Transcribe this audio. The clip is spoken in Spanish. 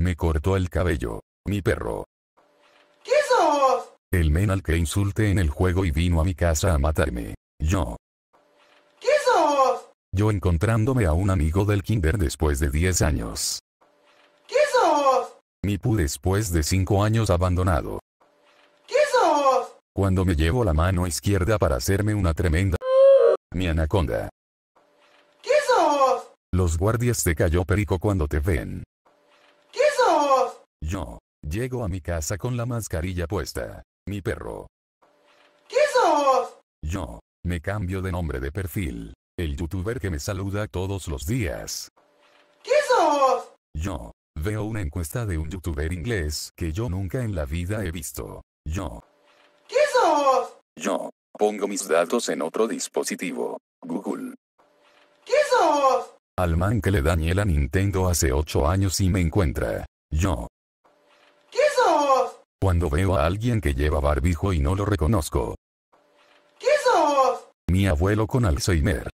Me cortó el cabello. Mi perro. ¿Qué sos? El men al que insulté en el juego y vino a mi casa a matarme. Yo. ¿Qué sos? Yo encontrándome a un amigo del kinder después de 10 años. ¿Qué sos? Mi pu después de 5 años abandonado. ¿Qué sos? Cuando me llevo la mano izquierda para hacerme una tremenda... Mi anaconda. ¿Qué sos? Los guardias te cayó perico cuando te ven. Yo. Llego a mi casa con la mascarilla puesta. Mi perro. ¿Quién sos? Yo. Me cambio de nombre de perfil. El youtuber que me saluda todos los días. ¿Quién sos? Yo. Veo una encuesta de un youtuber inglés que yo nunca en la vida he visto. Yo. ¿Quién Yo. Pongo mis datos en otro dispositivo. Google. ¿Quién sos? Al man que le dañé la Nintendo hace 8 años y me encuentra. Yo. ¿Qué sos? Cuando veo a alguien que lleva barbijo y no lo reconozco. ¿Qué sos? Mi abuelo con Alzheimer.